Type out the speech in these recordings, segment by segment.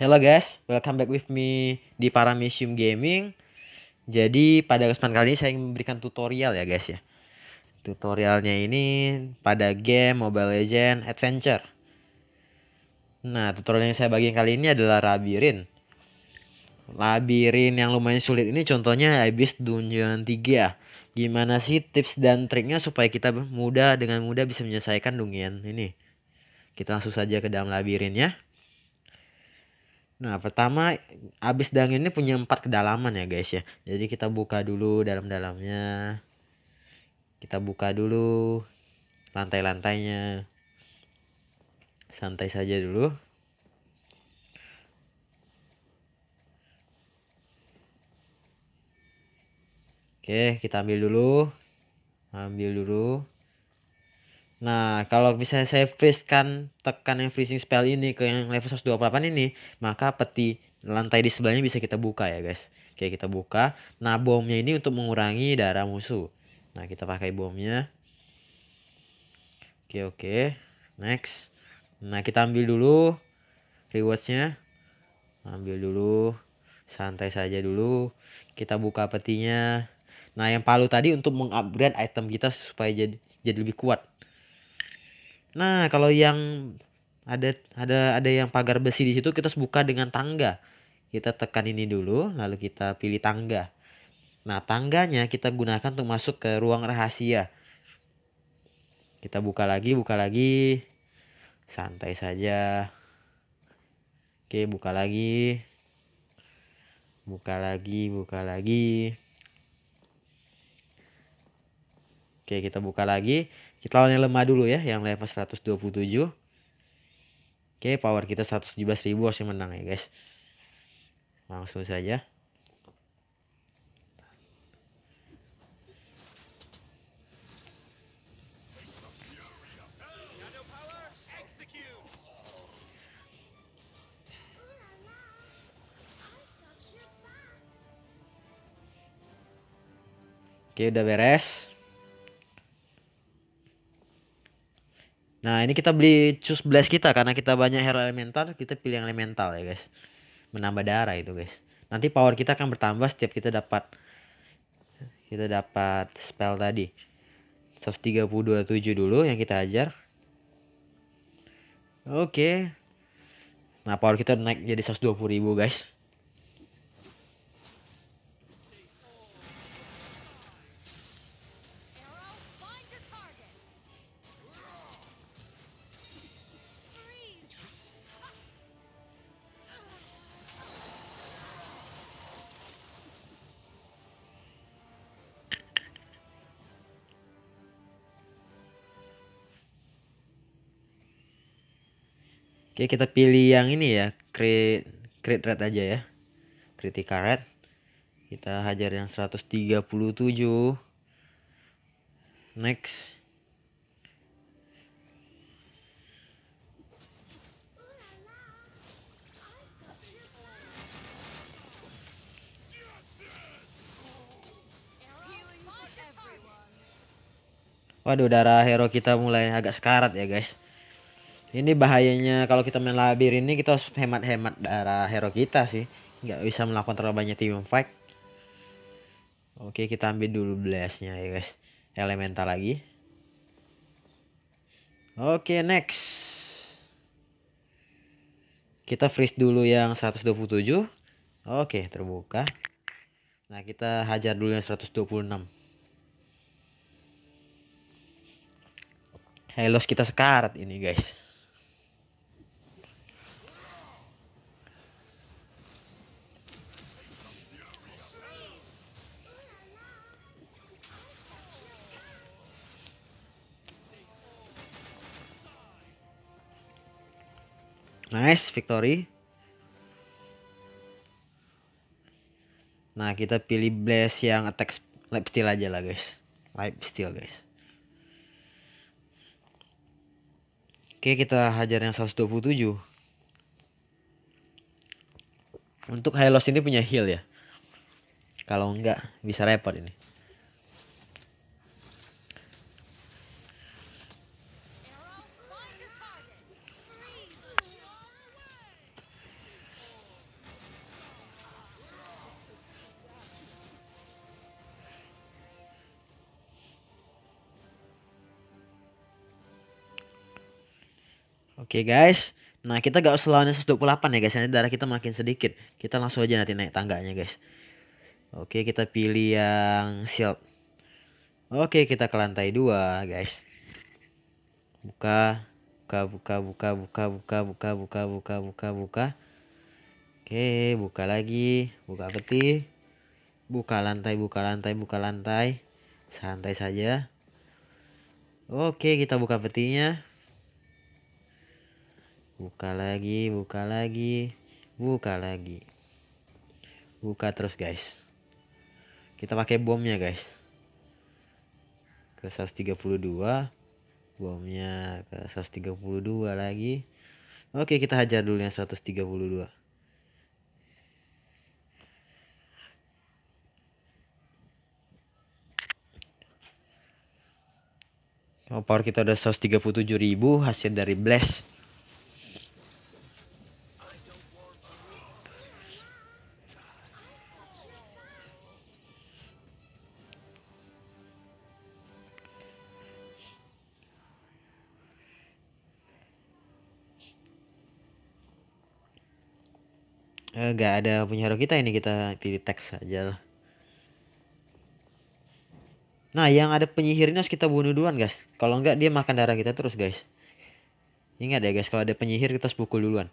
Hello guys, welcome back with me di Paramecium Gaming. Jadi pada kesempatan kali ini saya ingin memberikan tutorial ya guys ya. Tutorialnya ini pada game Mobile Legend Adventure. Nah, tutorial yang saya bagikan kali ini adalah labirin. Labirin yang lumayan sulit ini contohnya Abyss Dungeon 3. Ya. Gimana sih tips dan triknya supaya kita mudah dengan mudah bisa menyelesaikan dungeon ini? Kita langsung saja ke dalam labirin ya. Nah, pertama abis dang ini punya empat kedalaman ya guys ya. Jadi kita buka dulu dalam-dalamnya. Kita buka dulu lantai-lantainya. Santai saja dulu. Oke, kita ambil dulu. Ambil dulu. Nah, kalau bisa saya freeze-kan tekan yang freezing spell ini ke yang level 128 ini, maka peti lantai di sebelahnya bisa kita buka ya guys. Oke, kita buka. Nah, bomnya ini untuk mengurangi darah musuh. Nah, kita pakai bomnya. Oke, oke. Next. Nah, kita ambil dulu rewardsnya. Ambil dulu. Santai saja dulu. Kita buka petinya. Nah, yang palu tadi untuk mengupgrade item kita supaya jadi jadi lebih kuat. Nah, kalau yang ada ada ada yang pagar besi di situ kita harus buka dengan tangga. Kita tekan ini dulu lalu kita pilih tangga. Nah, tangganya kita gunakan untuk masuk ke ruang rahasia. Kita buka lagi, buka lagi. Santai saja. Oke, buka lagi. Buka lagi, buka lagi. Oke, kita buka lagi. Kita lawan yang lemah dulu ya, yang level 127. Oke, power kita ribu harusnya menang ya, guys. Langsung saja. Oke udah beres Nah ini kita beli choose blast kita karena kita banyak hero elemental kita pilih yang elemental ya guys. Menambah darah itu guys. Nanti power kita akan bertambah setiap kita dapat kita dapat spell tadi. 132.7 dulu yang kita ajar. Oke. Okay. Nah power kita naik jadi ribu guys. Oke, kita pilih yang ini ya, create create red aja ya. critical red. Kita hajar yang 137. Next. Waduh, darah hero kita mulai agak sekarat ya, guys ini bahayanya kalau kita main labir ini kita harus hemat-hemat darah hero kita sih nggak bisa melakukan terlalu banyak team fight oke kita ambil dulu blastnya ya guys elemental lagi oke next kita freeze dulu yang 127 oke terbuka nah kita hajar dulu yang 126 Helos kita sekarat ini guys Nice, victory. Nah, kita pilih Blaze yang attack life steal aja lah, guys. Life steal, guys. Oke, kita hajar yang 127. Untuk high loss ini punya heal ya. Kalau enggak, bisa repot ini. Oke okay, guys. Nah kita gak usah lawannya 128 ya guys. Nanti darah kita makin sedikit. Kita langsung aja nanti naik tangganya guys. Oke okay, kita pilih yang shield. Oke okay, kita ke lantai 2 guys. Buka. Buka buka buka buka buka buka buka buka buka buka. Oke buka lagi. Buka peti. Buka lantai buka lantai buka lantai. Santai saja. Oke kita buka petinya buka lagi buka lagi buka lagi buka terus guys kita pakai bomnya guys ke 132 bomnya ke 132 lagi oke kita hajar dulu yang 132 power kita udah 137.000 hasil dari blast Eh, nggak ada punya hero kita ini kita pilih teks aja lah nah yang ada penyihir ini harus kita bunuh duluan guys kalau nggak dia makan darah kita terus guys ingat ya guys kalau ada penyihir kita harus pukul duluan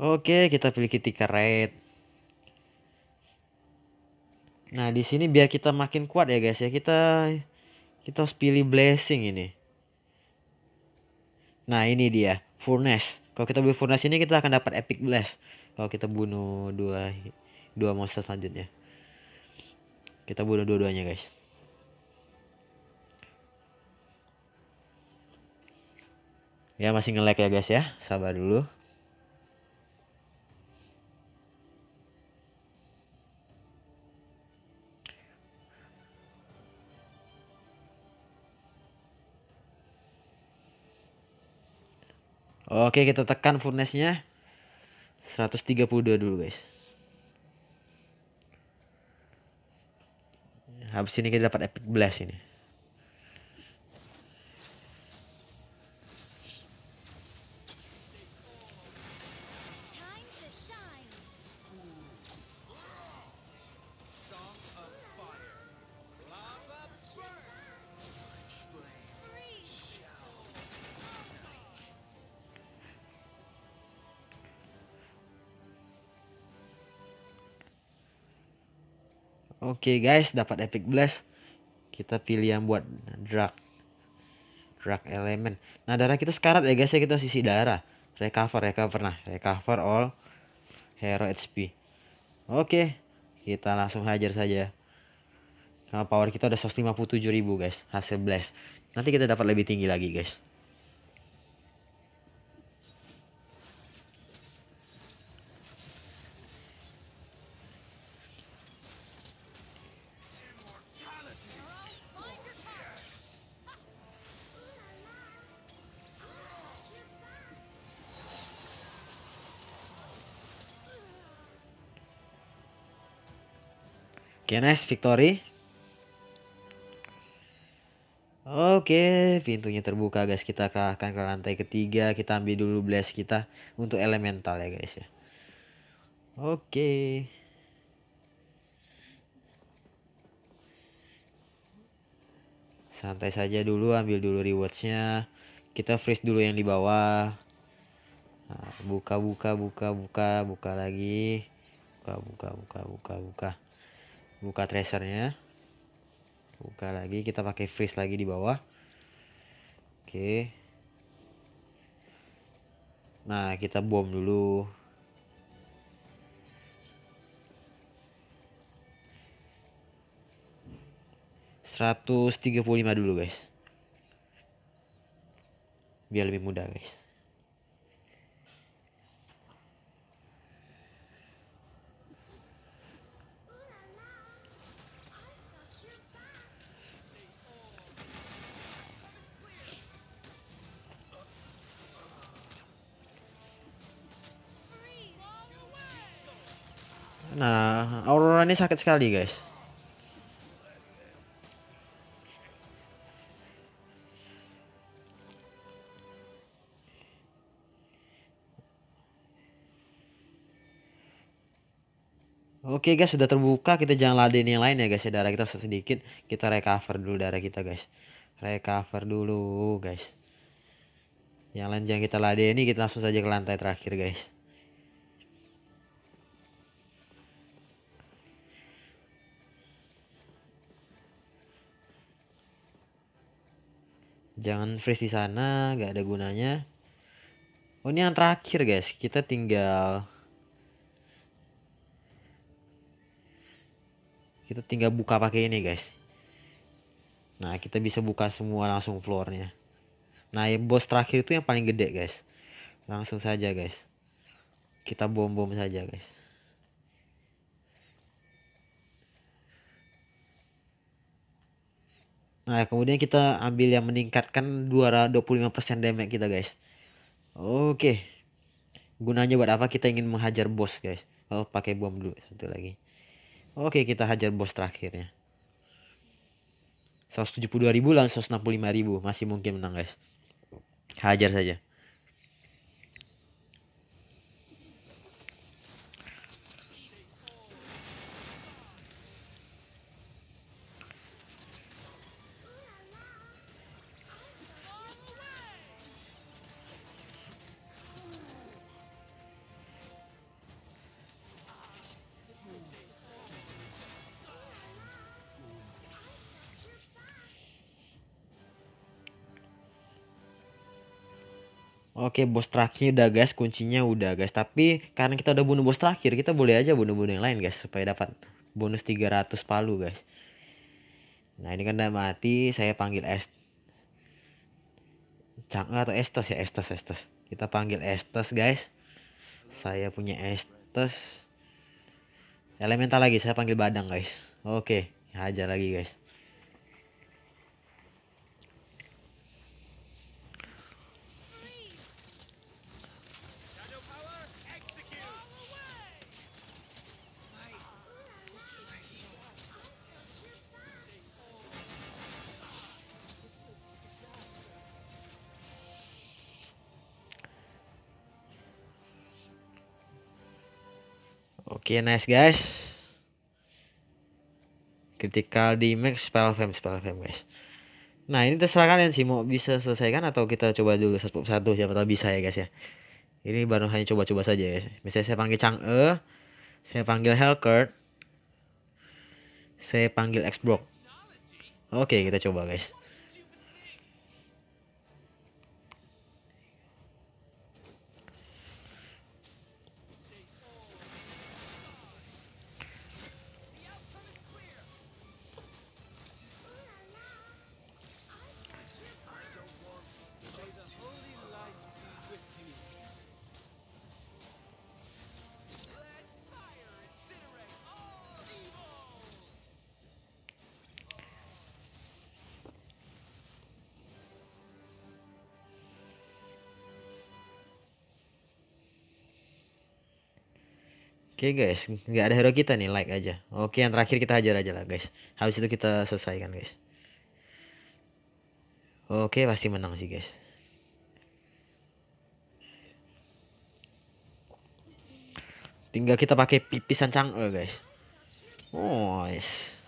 Oke, kita pilih tiga red. Nah, di sini biar kita makin kuat ya guys ya. Kita kita harus pilih blessing ini. Nah, ini dia, furnace. Kalau kita beli furnace ini kita akan dapat epic blast. Kalau kita bunuh dua dua monster selanjutnya. Kita bunuh dua-duanya, guys. Ya, masih nge-lag ya guys ya. Sabar dulu. Oke, kita tekan furnace-nya. 132 dulu, guys. Habis ini kita dapat epic blast ini. Oke okay, guys, dapat epic blast. Kita pilih yang buat drag. Drag elemen. Nah, darah kita sekarat ya guys ya, kita sisi darah. Recover, recover nah, recover all hero HP. Oke, okay, kita langsung hajar saja. Nah, power kita udah 157.000 guys, hasil blast. Nanti kita dapat lebih tinggi lagi guys. Oke, okay, nice victory. Oke, okay, pintunya terbuka guys. Kita akan ke lantai ketiga. Kita ambil dulu blast kita untuk elemental ya guys ya. Oke. Okay. Santai saja dulu, ambil dulu rewardsnya. Kita freeze dulu yang di bawah. Nah, buka, buka, buka, buka, buka lagi. Buka, buka, buka, buka, buka buka tracernya buka lagi kita pakai freeze lagi di bawah oke nah kita bom dulu Seratus tiga dulu guys biar lebih mudah guys Nah, Aurora ini sakit sekali, guys. Oke guys sudah terbuka kita jangan ladenin yang lain ya guys ya darah kita sedikit kita recover dulu darah kita guys recover dulu guys yang lain jangan kita ini kita langsung saja ke lantai terakhir guys jangan freeze di sana nggak ada gunanya oh ini yang terakhir guys kita tinggal kita tinggal buka pakai ini guys nah kita bisa buka semua langsung floornya nah yang bos terakhir itu yang paling gede guys langsung saja guys kita bom bom saja guys Nah, kemudian kita ambil yang meningkatkan 225% damage kita, guys. Oke. Okay. Gunanya buat apa kita ingin menghajar bos, guys? Oh, pakai bom dulu satu lagi. Oke, okay, kita hajar bos terakhirnya. 172.000 lawan 165.000 masih mungkin menang, guys. Hajar saja. Oke bos terakhir udah guys kuncinya udah guys tapi karena kita udah bunuh bos terakhir kita boleh aja bunuh-bunuh yang lain guys supaya dapat bonus 300 palu guys Nah ini kan udah mati saya panggil es Cang atau Estos ya Estos Estos kita panggil Estos guys saya punya Estos elemental lagi saya panggil badang guys Oke hajar lagi guys Oke, okay, nice guys. Critical damage spell fame spell fame guys. Nah, ini terserah kalian sih mau bisa selesaikan atau kita coba dulu satu satu siapa tahu bisa ya guys ya. Ini baru hanya coba-coba saja guys. Misalnya saya panggil Chang E, saya panggil Hellcurt, saya panggil Xbrok. Oke, okay, kita coba guys. Oke okay, guys, nggak ada hero kita nih, like aja. Oke, okay, yang terakhir kita hajar aja lah guys. Habis itu kita selesaikan guys. Oke, okay, pasti menang sih guys. Tinggal kita pakai pipisan cangke eh, guys. Oh, nice.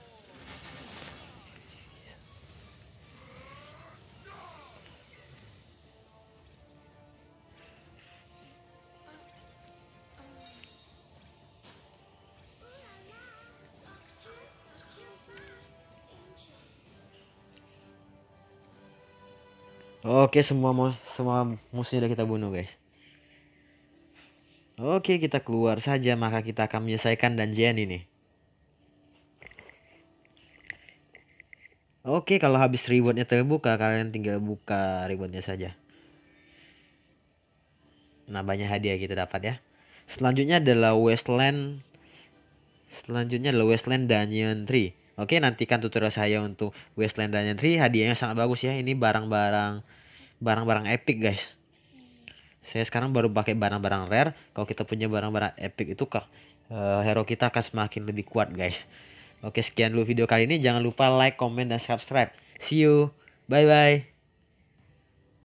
Oke, semua semua musuhnya udah kita bunuh, guys. Oke, kita keluar saja, maka kita akan menyelesaikan dungeon ini. Oke, kalau habis rewardnya terbuka, kalian tinggal buka rewardnya saja. Nah, banyak hadiah kita dapat ya. Selanjutnya adalah Westland. Selanjutnya adalah Westland Dungeon 3. Oke, nantikan tutorial saya untuk Westland Dungeon 3. Hadiahnya sangat bagus ya. Ini barang-barang barang-barang epic, guys. Saya sekarang baru pakai barang-barang rare. Kalau kita punya barang-barang epic itu kah eh, uh, hero kita akan semakin lebih kuat, guys. Oke, sekian dulu video kali ini. Jangan lupa like, comment dan subscribe. See you. Bye bye.